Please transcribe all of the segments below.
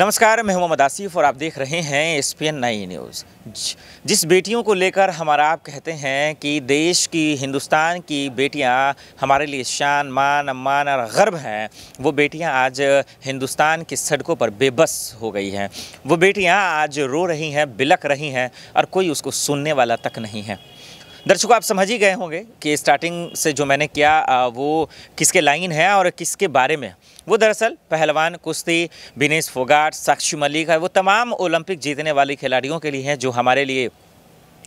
नमस्कार मैं मोहम्मद आसिफ और आप देख रहे हैं S P N nine news जिस बेटियों को लेकर हमारा आप कहते हैं कि देश की हिंदुस्तान की बेटियां हमारे लिए शान मान अम्मान और गर्व हैं वो बेटियां आज हिंदुस्तान की सड़कों पर बेबस हो गई हैं वो बेटियां आज रो रही हैं बिलक रही हैं और कोई उसको सुनने वाला तक नहीं है दर्शकों आप समझ ही गए होंगे कि स्टार्टिंग से जो मैंने किया वो किसके लाइन है और किसके बारे में वो दरअसल पहलवान कुश्ती विनेश फोगाट साक्षी मलिक है वो तमाम ओलंपिक जीतने वाले खिलाड़ियों के लिए हैं जो हमारे लिए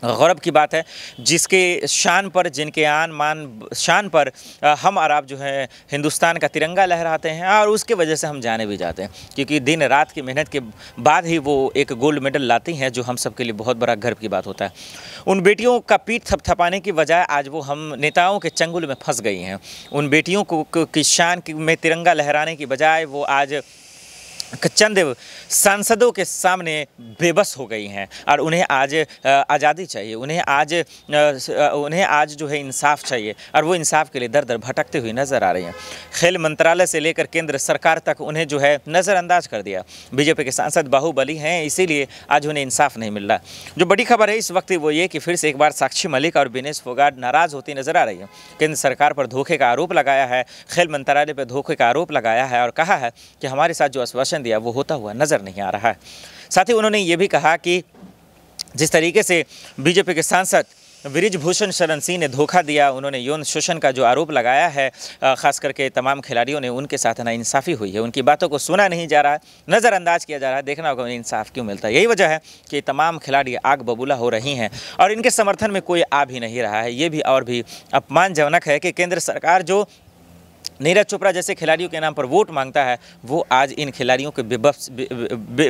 गौरव की बात है जिसके शान पर जिनके आन मान शान पर हम आप जो है हिंदुस्तान का तिरंगा लहराते हैं और उसके वजह से हम जाने भी जाते हैं क्योंकि दिन रात की मेहनत के बाद ही वो एक गोल्ड मेडल लाती हैं जो हम सब के लिए बहुत बड़ा गर्व की बात होता है उन बेटियों का पीठ थपथपाने की बजाय आज वो हम नेताओं के चंगुल में फंस गई हैं उन बेटियों को की शान में तिरंगा लहराने की बजाय वो आज चंद सांसदों के सामने बेबस हो गई हैं और उन्हें आज आज़ादी चाहिए उन्हें आज उन्हें आज जो है इंसाफ चाहिए और वो इंसाफ के लिए दर दर भटकते हुए नज़र आ रही हैं खेल मंत्रालय से लेकर केंद्र सरकार तक उन्हें जो है नज़रअंदाज कर दिया बीजेपी के सांसद बाहुबली हैं इसीलिए आज उन्हें इंसाफ नहीं मिल रहा जो बड़ी खबर है इस वक्त वो ये कि फिर से एक बार साक्षी मलिक और विनेश फोगाट नाराज़ होती नज़र आ रही है केंद्र सरकार पर धोखे का आरोप लगाया है खेल मंत्रालय पर धोखे का आरोप लगाया है और कहा है कि हमारे साथ जो आश्वासन ध्यान दिया वो होता हुआ नज़र नहीं आ रहा है साथ ही उन्होंने ये भी कहा कि जिस तरीके से बीजेपी के सांसद ब्रिज भूषण शरण सिंह ने धोखा दिया उन्होंने यौन शोषण का जो आरोप लगाया है खास करके तमाम खिलाड़ियों ने उनके साथ ना इंसाफी हुई है उनकी बातों को सुना नहीं जा रहा है नज़रअंदाज किया जा रहा है देखना होगा उन्हें इंसाफ क्यों मिलता है यही वजह है कि तमाम खिलाड़ी आग बबूला हो रही हैं और इनके समर्थन में कोई आ भी नहीं रहा है ये भी और भी अपमानजनक है कि केंद्र सरकार जो नीरज चोपड़ा जैसे खिलाड़ियों के नाम पर वोट मांगता है वो आज इन खिलाड़ियों के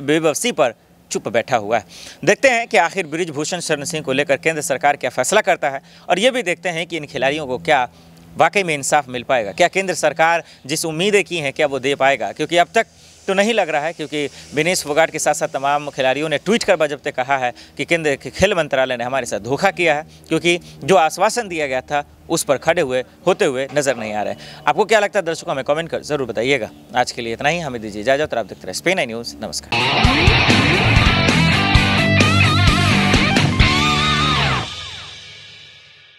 बेबसी पर चुप बैठा हुआ है देखते हैं कि आखिर ब्रिजभूषण शरण सिंह को लेकर केंद्र सरकार क्या फैसला करता है और ये भी देखते हैं कि इन खिलाड़ियों को क्या वाकई में इंसाफ मिल पाएगा क्या केंद्र सरकार जिस उम्मीदें की हैं क्या वो दे पाएगा क्योंकि अब तक तो नहीं लग रहा है क्योंकि विनेश फोगाट के साथ साथ तमाम खिलाड़ियों ने ट्वीट कर जब तक कहा है कि केंद्र के खेल मंत्रालय ने हमारे साथ धोखा किया है क्योंकि जो आश्वासन दिया गया था उस पर खड़े हुए होते हुए नजर नहीं आ रहे आपको क्या लगता है दर्शकों हमें कॉमेंट कर जरूर बताइएगा आज के लिए इतना ही हमें दीजिए इजाजत और आप देखते रहे स्पेन आई न्यूज़ नमस्कार